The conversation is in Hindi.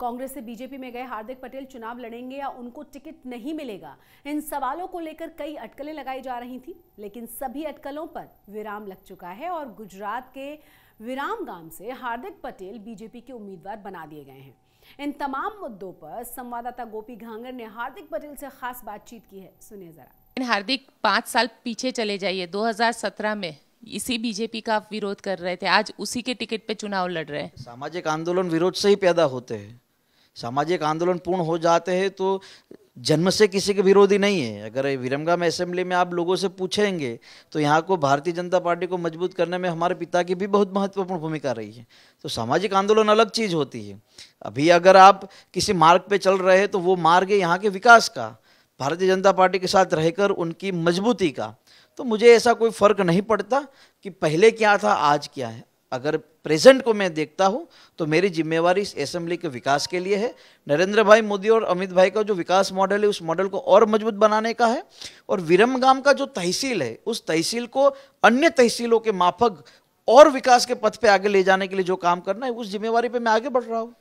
कांग्रेस से बीजेपी में गए हार्दिक पटेल चुनाव लड़ेंगे या उनको टिकट नहीं मिलेगा इन सवालों को लेकर कई अटकलें लगाई जा रही थी लेकिन सभी अटकलों पर विराम लग चुका है और गुजरात के विराम गांव से हार्दिक पटेल बीजेपी के उम्मीदवार बना दिए गए हैं इन तमाम मुद्दों पर संवाददाता गोपी घांगर ने हार्दिक पटेल से खास बातचीत की है सुनिए जरा हार्दिक पांच साल पीछे चले जाइए 2017 में इसी बीजेपी का विरोध कर रहे थे आज उसी के टिकट पे चुनाव लड़ रहे हैं सामाजिक आंदोलन विरोध से ही पैदा होते हैं सामाजिक आंदोलन पूर्ण हो जाते हैं तो जन्म से किसी के विरोधी नहीं है अगर विरमगाम असेंबली में आप लोगों से पूछेंगे तो यहाँ को भारतीय जनता पार्टी को मजबूत करने में हमारे पिता की भी बहुत महत्वपूर्ण भूमिका रही है तो सामाजिक आंदोलन अलग चीज़ होती है अभी अगर आप किसी मार्ग पे चल रहे हैं तो वो मार्ग है यहाँ के विकास का भारतीय जनता पार्टी के साथ रहकर उनकी मजबूती का तो मुझे ऐसा कोई फ़र्क नहीं पड़ता कि पहले क्या था आज क्या है अगर प्रेजेंट को मैं देखता हूँ तो मेरी जिम्मेवारी इस असेंबली के विकास के लिए है नरेंद्र भाई मोदी और अमित भाई का जो विकास मॉडल है उस मॉडल को और मजबूत बनाने का है और विरमगाम का जो तहसील है उस तहसील को अन्य तहसीलों के माफक और विकास के पथ पे आगे ले जाने के लिए जो काम करना है उस जिम्मेवारी पे मैं आगे बढ़ रहा हूँ